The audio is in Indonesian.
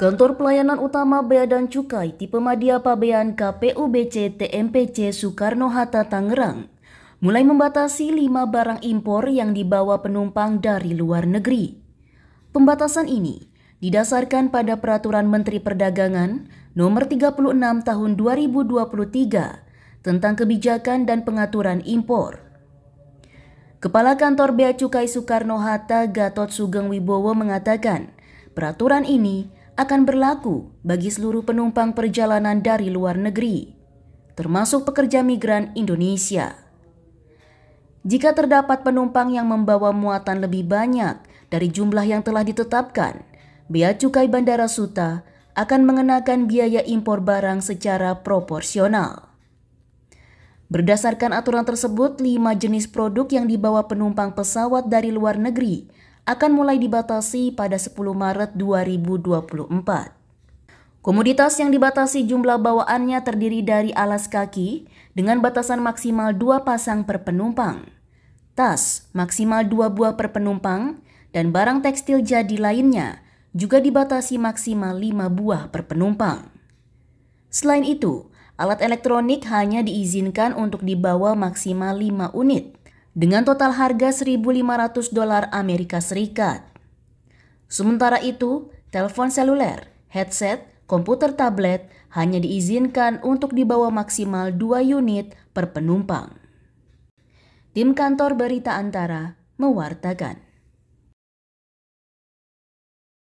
Kantor Pelayanan Utama Bea dan Cukai Tipe Madia Pabean KPUBC TMPC Soekarno-Hatta Tangerang mulai membatasi lima barang impor yang dibawa penumpang dari luar negeri. Pembatasan ini didasarkan pada Peraturan Menteri Perdagangan Nomor 36 Tahun 2023 tentang kebijakan dan pengaturan impor. Kepala Kantor Bea Cukai Soekarno-Hatta Gatot Sugeng Wibowo mengatakan, peraturan ini akan berlaku bagi seluruh penumpang perjalanan dari luar negeri, termasuk pekerja migran Indonesia. Jika terdapat penumpang yang membawa muatan lebih banyak dari jumlah yang telah ditetapkan, Bea Cukai Bandara Suta akan mengenakan biaya impor barang secara proporsional. Berdasarkan aturan tersebut, lima jenis produk yang dibawa penumpang pesawat dari luar negeri akan mulai dibatasi pada 10 Maret 2024. Komoditas yang dibatasi jumlah bawaannya terdiri dari alas kaki dengan batasan maksimal dua pasang per penumpang, tas maksimal dua buah per penumpang, dan barang tekstil jadi lainnya juga dibatasi maksimal lima buah per penumpang. Selain itu, alat elektronik hanya diizinkan untuk dibawa maksimal lima unit dengan total harga 1.500 dolar Amerika Serikat. Sementara itu, telepon seluler, headset, komputer tablet hanya diizinkan untuk dibawa maksimal 2 unit per penumpang. Tim kantor Berita Antara mewartakan.